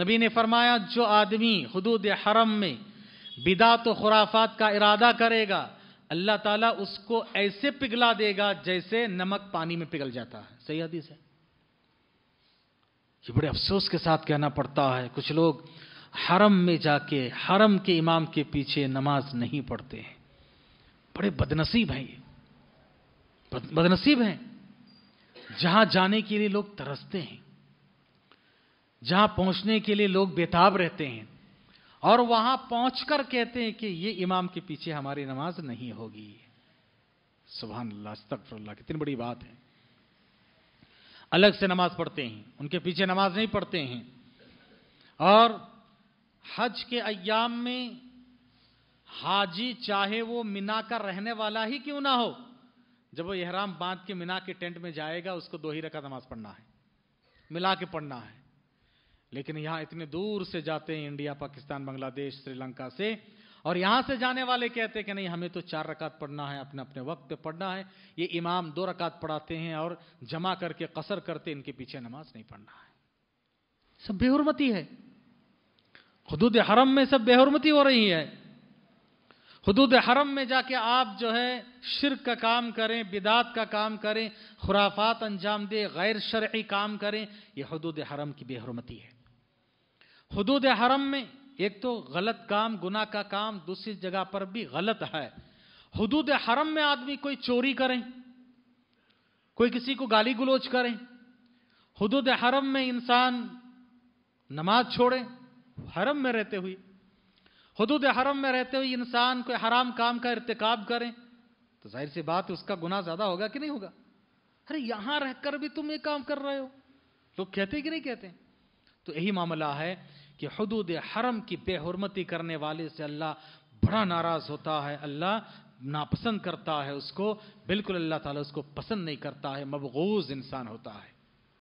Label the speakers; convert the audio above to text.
Speaker 1: नबी ने फरमाया जो आदमी हदूद हरम में बिदा तो खुराफात का इरादा करेगा अल्लाह ताला उसको ऐसे पिघला देगा जैसे नमक पानी में पिघल जाता है सही हदीस है ये बड़े अफसोस के साथ कहना पड़ता है कुछ लोग हरम में जाके हरम के इमाम के पीछे नमाज नहीं पढ़ते हैं बड़े बदनसीब हैं ये बदनसीब हैं जहां जाने के लिए लोग तरसते हैं जहां पहुंचने के लिए लोग बेताब रहते हैं और वहां पहुंचकर कहते हैं कि ये इमाम के पीछे हमारी नमाज नहीं होगी सुबह अल्लाह कितनी बड़ी बात है अलग से नमाज पढ़ते हैं उनके पीछे नमाज नहीं पढ़ते हैं और हज के अयाम में हाजी चाहे वो मिना का रहने वाला ही क्यों ना हो जब वो एहराम बांध के मिना के टेंट में जाएगा उसको दो ही रखा नमाज पढ़ना है मिला के पढ़ना है लेकिन यहां इतने दूर से जाते हैं इंडिया पाकिस्तान बांग्लादेश श्रीलंका से और यहां से जाने वाले कहते हैं कि नहीं हमें तो चार रकात पढ़ना है अपने अपने वक्त पे पढ़ना है ये इमाम दो रकात पढ़ाते हैं और जमा करके कसर करते इनके पीछे नमाज नहीं पढ़ना है सब बेहरमती है हदूद हरम में सब बेहरमती हो रही है हदूद हरम में जाके आप जो है शिरक का काम करें बिदात का काम करें खुराफात अंजाम दे गैर शर्य काम करें यह हदूद हरम की बेहरमती है हदूद हरम में एक तो गलत काम गुना का काम दूसरी जगह पर भी गलत है हदूद हरम में आदमी कोई चोरी करें कोई किसी को गाली गलोच करें हदूद हरम में इंसान नमाज छोड़े हरम में रहते हुए हदूद हरम में रहते हुए इंसान कोई हराम काम का इरतकब करें तो जाहिर सी बात उसका गुना ज़्यादा होगा कि नहीं होगा अरे यहाँ रहकर भी तुम ये काम कर रहे हो लोग कहते कि नहीं कहते तो यही मामला है कि हदूद हरम की बेहरमती करने वाले से अल्लाह बड़ा नाराज होता है अल्लाह नापसंद करता है उसको बिल्कुल अल्लाह ताला उसको पसंद नहीं करता है मबगूज इंसान होता है